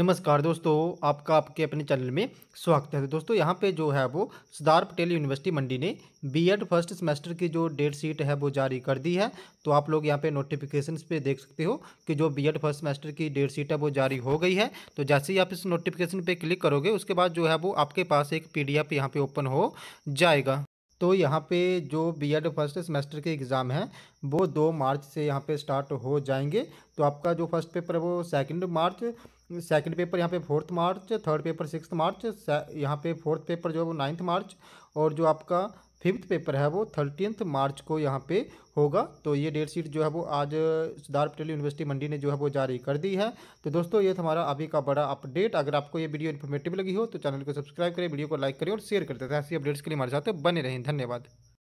नमस्कार दोस्तों आपका आपके अपने चैनल में स्वागत है दोस्तों यहाँ पे जो है वो सरदार पटेल यूनिवर्सिटी मंडी ने बीएड फर्स्ट सेमेस्टर की जो डेट शीट है वो जारी कर दी है तो आप लोग यहाँ पे नोटिफिकेशन पे देख सकते हो कि जो बीएड फर्स्ट सेमेस्टर की डेट शीट है वो जारी हो गई है तो जैसे ही आप इस नोटिफिकेशन पर क्लिक करोगे उसके बाद जो है वो आपके पास एक पी डी यहाँ पे ओपन हो जाएगा तो यहाँ पे जो बीएड फर्स्ट सेमेस्टर के एग्ज़ाम हैं वो दो मार्च से यहाँ पे स्टार्ट हो जाएंगे तो आपका जो फर्स्ट पेपर है वो सेकंड मार्च सेकंड पेपर यहाँ पे fourth March third paper six March यहाँ पे फोर्थ पेपर जो है वो नाइन्थ मार्च और जो आपका फिफ्थ पेपर है वो थर्टीनथ मार्च को यहाँ पे होगा तो ये डेट शीट जो है वो आज सरदार पटेल यूनिवर्सिटी मंडी ने जो है वो जारी कर दी है तो दोस्तों ये हमारा अभी का बड़ा अपडेट अगर आपको ये वीडियो इन्फॉर्मेटिव लगी हो तो चैनल को सब्सक्राइब करें वीडियो को लाइक करें और शेयर करते थे ऐसी अपडेट्स के लिए हमारे साथ बने रहें धन्यवाद